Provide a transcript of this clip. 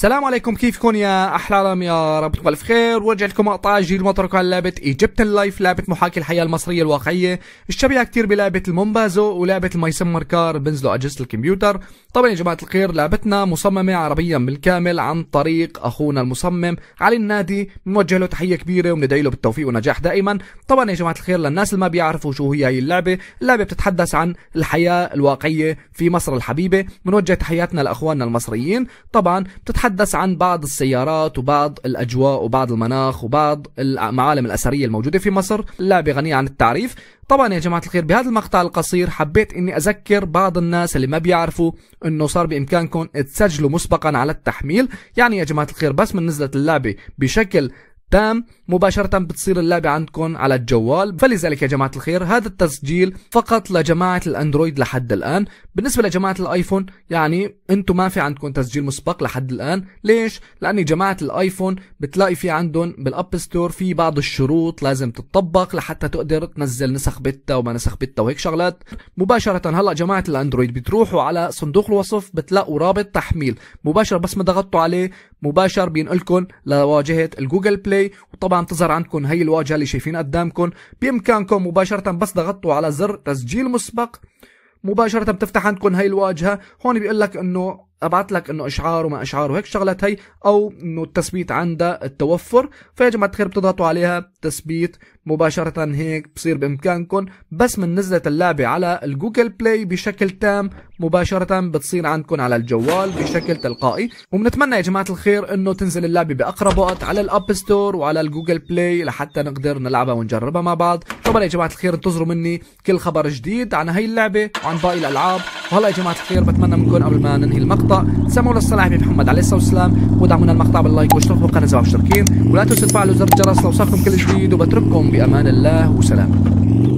السلام عليكم كيفكم يا احلى عالم يا رب تكونوا بخير ورجع لكم مقطع جديد مطرق على لعبه ايجيبت اللايف لعبه محاكي الحياه المصريه الواقعيه الشبيهه كثير بلعبه المومبازو ولعبه ما سمر كار بنزلوا اجهزه الكمبيوتر طبعا يا جماعه الخير لعبتنا مصممه عربيا بالكامل عن طريق اخونا المصمم علي النادي بنوجه له تحيه كبيره وبندعي له بالتوفيق والنجاح دائما طبعا يا جماعه الخير للناس اللي ما بيعرفوا شو هي هي اللعبه اللعبه بتتحدث عن الحياه الواقعيه في مصر الحبيبه بنوجه تحياتنا لاخواننا المصريين طبعا بتتحدث نتحدث عن بعض السيارات وبعض الأجواء وبعض المناخ وبعض المعالم الأثرية الموجودة في مصر لا بغنية عن التعريف طبعا يا جماعة الخير بهذا المقطع القصير حبيت اني اذكر بعض الناس اللي ما بيعرفوا انه صار بامكانكم تسجلوا مسبقا على التحميل يعني يا جماعة الخير بس من نزلت اللعبة بشكل تام مباشرة بتصير اللعبة عندكم على الجوال فلذلك يا جماعة الخير هذا التسجيل فقط لجماعة الأندرويد لحد الآن بالنسبة لجماعة الآيفون يعني أنتم ما في عندكم تسجيل مسبق لحد الآن ليش؟ لاني جماعة الآيفون بتلاقي في عندهم بالأب ستور في بعض الشروط لازم تتطبق لحتى تقدر تنزل نسخ بيتا وما نسخ بيتا وهيك شغلات مباشرة هلا جماعة الأندرويد بتروحوا على صندوق الوصف بتلاقوا رابط تحميل مباشرة بس ما ضغطتوا عليه مباشر بينقلكم لواجهة الجوجل بلاي بلاي وطبعا بتظهر عندكم هي الواجهه اللي شايفين قدامكم بامكانكم مباشره بس ضغطوا على زر تسجيل مسبق مباشره بتفتح عندكم هي الواجهه هون بيقول لك انه ابعت لك انه اشعار وما اشعار وهيك شغلات هي او انه التثبيت عندها التوفر فيا جماعه الخير بتضغطوا عليها تثبيت مباشره هيك بصير بامكانكم بس من نزله اللعبه على الجوجل بلاي بشكل تام مباشره بتصير عندكم على الجوال بشكل تلقائي وبنتمنى يا جماعه الخير انه تنزل اللعبه باقرب وقت على الاب ستور وعلى الجوجل بلاي لحتى نقدر نلعبها ونجربها مع بعض طبعا يا جماعه الخير انتظروا مني كل خبر جديد عن هي اللعبه وعن باقي الالعاب وهلا يا جماعه الخير بتمنى منكم قبل ما ننهي المقطع المقطع سمعوا للصلاة حبيب محمد عليه الصلاة والسلام ودعمونا المقطع باللايك واشتركوا بالقناة إذا مشتركين ولا تنسوا تفعلوا زر الجرس لوصلكم كل جديد وبترككم بأمان الله وسلام